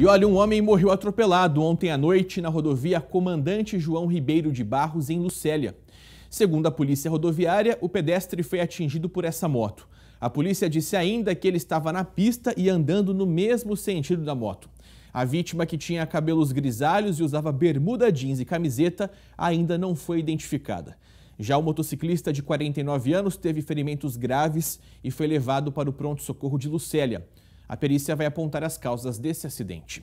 E olha, um homem morreu atropelado ontem à noite na rodovia Comandante João Ribeiro de Barros, em Lucélia. Segundo a polícia rodoviária, o pedestre foi atingido por essa moto. A polícia disse ainda que ele estava na pista e andando no mesmo sentido da moto. A vítima, que tinha cabelos grisalhos e usava bermuda jeans e camiseta, ainda não foi identificada. Já o motociclista de 49 anos teve ferimentos graves e foi levado para o pronto-socorro de Lucélia. A perícia vai apontar as causas desse acidente.